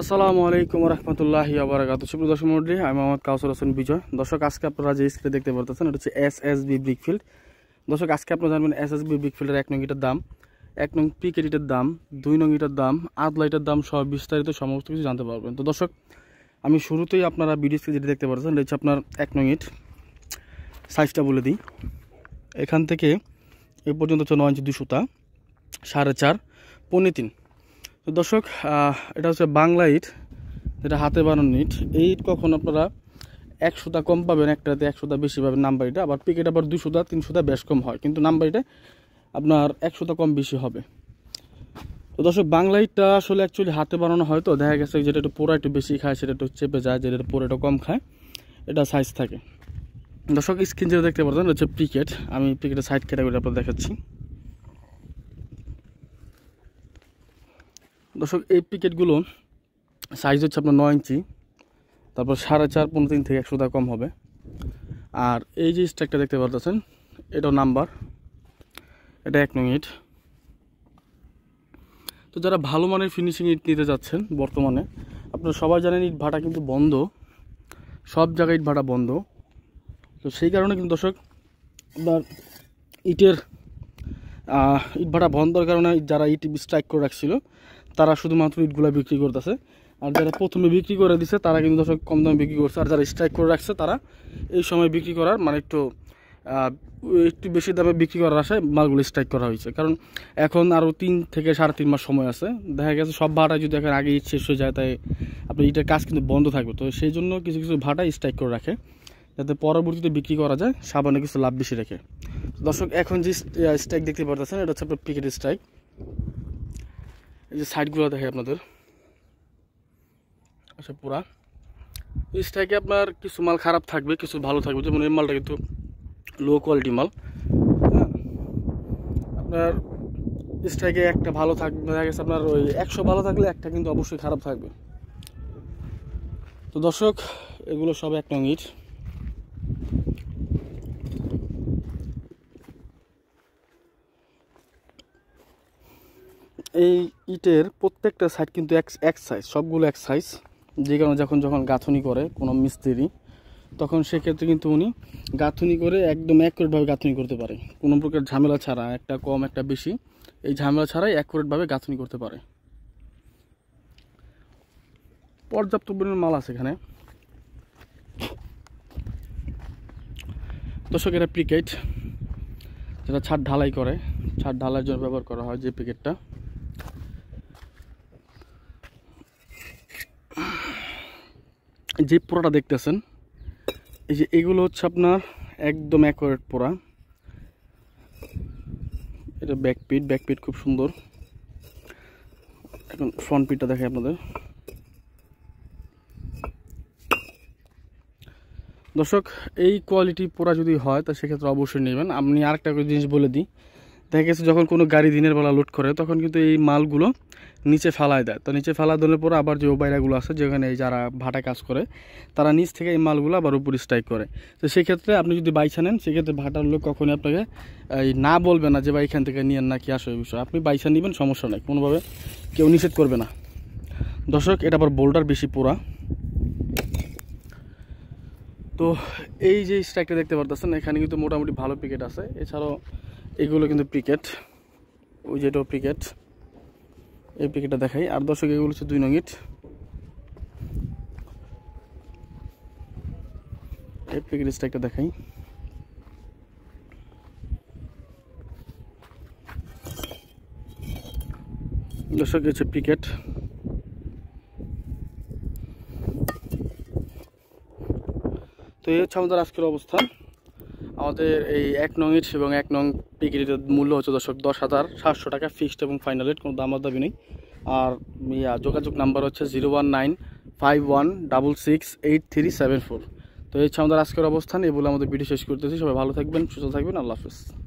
আসসালামু আলাইকুম রহমতুল্লাহ আবরাকাত সুপ্রিয় দর্শক মন্ডলী আমি মোহাম্মদ কাউসর হোসেন বিজয় দর্শক আজকে আপনারা যে স্ক্রিনে দেখতে পারতেছেন এটা হচ্ছে এস এস বি ব্রিকফিল্ড দর্শক আজকে আপনারা জানবেন এস এস বি ব্রিকফিল্ডের এক নং ইটার দাম এক নং পিকেট ইটার দাম দুই নং ইটার দাম আধ লাইটার দাম সব বিস্তারিত সমস্ত কিছু জানতে পারবেন তো দর্শক আমি শুরুতেই আপনারা ভিডিও স্ক্রিন যেটা দেখতে পারতেছেন এটা হচ্ছে আপনার এক নং ইট সাইজটা বলে দিই এখান থেকে এ পর্যন্ত হচ্ছে নয় ইঞ্চি দুশোতা সাড়ে চার পনেরো তিন তো দর্শক এটা হচ্ছে বাংলা ইট যেটা হাতে বানানো ইট এই ইট কখন আপনারা একশোটা কম পাবেন একটাতে একশোটা বেশি পাবেন নাম্বারিটা আবার পিকেট আবার দুশোটা তিনশোটা বেশ কম হয় কিন্তু নাম্বারিটা আপনার একশোটা কম বেশি হবে তো দর্শক বাংলা ইটটা আসলে অ্যাকচুয়ালি হাতে বানানো হয় তো দেখা গেছে যেটা একটু পোড়া একটু বেশি খায় সেটা একটু চেপে যায় যেটা একটু পোড়াটা কম খায় এটা সাইজ থাকে দর্শক স্ক্রিন যেটা দেখতে পারতেন হচ্ছে পিকেট আমি পিকেটের সাইড ক্যাটাগরি আপনার দেখাচ্ছি দর্শক এই পিকেটগুলো সাইজ হচ্ছে আপনার নয় ইঞ্চি তারপর সাড়ে চার পনেরো তিন থেকে একশো কম হবে আর এই যে স্ট্রাইকটা দেখতে পারতেছেন এটাও নাম্বার এটা এক নং ইট তো যারা ভালো মানের ফিনিশিং ইট নিতে যাচ্ছেন বর্তমানে আপনারা সবাই জানেন ইট ভাটা কিন্তু বন্ধ সব জায়গায় ইট ভাটা বন্ধ তো সেই কারণে কিন্তু দর্শক আপনার ইটের ইট ভাটা বন্ধর কারণে যারা ইট স্ট্রাইক করে রাখছিল তারা শুধুমাত্র ইটগুলো বিক্রি করতেছে আর যারা প্রথমে বিক্রি করে দিছে তারা কিন্তু দর্শক কম দামে বিক্রি করছে আর যারা স্ট্রাইক করে রাখছে তারা এই সময় বিক্রি করার মানে একটু একটু বেশি দামে বিক্রি করার আশায় মালগুলো স্ট্রাইক করা হয়েছে কারণ এখন আরও তিন থেকে সাড়ে তিন মাস সময় আছে দেখা গেছে সব ভাড়া যদি এখন আগে শেষ হয়ে যায় তাই আপনার ইটের কাজ কিন্তু বন্ধ থাকবে তো সেই জন্য কিছু কিছু ভাড়া স্ট্রাইক করে রাখে যাতে পরবর্তীতে বিক্রি করা যায় সাবানে কিছু লাভ বেশি রেখে দর্শক এখন যে স্ট্রাইক দেখতে পারতেছেন এটা হচ্ছে আপনার পিকেট স্ট্রাইক এই যে সাইডগুলো দেখে আপনাদের আচ্ছা পুরা স্ট্রাইকে আপনার কিছু মাল খারাপ থাকবে কিছু ভালো থাকবে যেমন এই মালটা কিন্তু লো কোয়ালিটি মাল হ্যাঁ আপনার স্ট্রাইকে একটা ভালো থাকবে দেখা গেছে আপনার ওই একশো ভালো থাকলে একটা কিন্তু অবশ্যই খারাপ থাকবে তো দর্শক এগুলো সব একটা ইট এই ইটের প্রত্যেকটা সাইজ কিন্তু এক এক সাইজ সবগুলো এক সাইজ যে কারণে যখন যখন গাঁথনি করে কোনো মিস্ত্রি তখন সেক্ষেত্রে কিন্তু উনি গাঁথনি করে একদম অ্যাকুরেটভাবে গাঁথনি করতে পারে কোনো প্রকার ঝামেলা ছাড়া একটা কম একটা বেশি এই ঝামেলা ছাড়াই অ্যাকুরেটভাবে গাঁথনি করতে পারে পর্যাপ্ত পরিমাণ মাল আছে এখানে দর্শক এটা যেটা ছাদ ঢালাই করে ছাদ ঢালাইয়ের জন্য ব্যবহার করা হয় যে পিকেটটা যে পোড়াটা দেখতেছেন এই যে এগুলো হচ্ছে আপনার একদম অ্যাকোরেট পোড়া এটা ব্যাকপিট ব্যাকপিট খুব সুন্দর এখন ফ্রন্ট পিটটা দেখাই আপনাদের দর্শক এই কোয়ালিটি পোড়া যদি হয় তা সেক্ষেত্রে অবশ্যই নেবেন আপনি আরেকটা জিনিস বলে দিই দেখা গেছে যখন কোনো গাড়ি দিনের বেলা লোড করে তখন কিন্তু এই মালগুলো নিচে ফেলায় দেয় তো নিচে ফেলা দিলে পরে আবার যে ওবাইরাগুলো আছে যেখানে যারা ভাটা কাজ করে তারা নিচ থেকে এই মালগুলো আবার উপর স্ট্রাইক করে তো সেক্ষেত্রে আপনি যদি বাইক নেন সেক্ষেত্রে ভাটার লোক কখনই আপনাকে এই না বলবে না যে বা এখান থেকে নিয়ে না কি আসো এই বিষয় আপনি বাইক নেবেন সমস্যা নেই কোনোভাবে কেউ নিষেধ করবে না দর্শক এটা আবার বোল্ডার বেশি পোড়া তো এই যে স্ট্রাইকটা দেখতে পারতেছেন এখানে কিন্তু মোটামুটি ভালো পিকেট আছে এছাড়াও এগুলো কিন্তু ক্রিকেট ওই যেটাও ক্রিকেট এই পিকেটটা দেখাই আর দর্শক এগুলো হচ্ছে দুই নং ইট এই প্যাকেটটা একটা দেখাই দর্শক হচ্ছে পিকেট তো এই হচ্ছে আমাদের আজকের অবস্থা আমাদের এই এক নং ইট এবং এক নং টিকিটের মূল্য হচ্ছে দর্শক দশ হাজার সাতশো টাকা ফিক্সড এবং ফাইনাল রেট কোনো দামার দাবি নেই আর ইয়া যোগাযোগ নাম্বার হচ্ছে zero one nine five one double six eight three seven four তো এই হচ্ছে আমাদের আজকের অবস্থান এগুলো আমাদের ভিডিও শেষ করতেছি সবাই ভালো থাকবেন সুস্থ থাকবেন আল্লাহ হাফিজ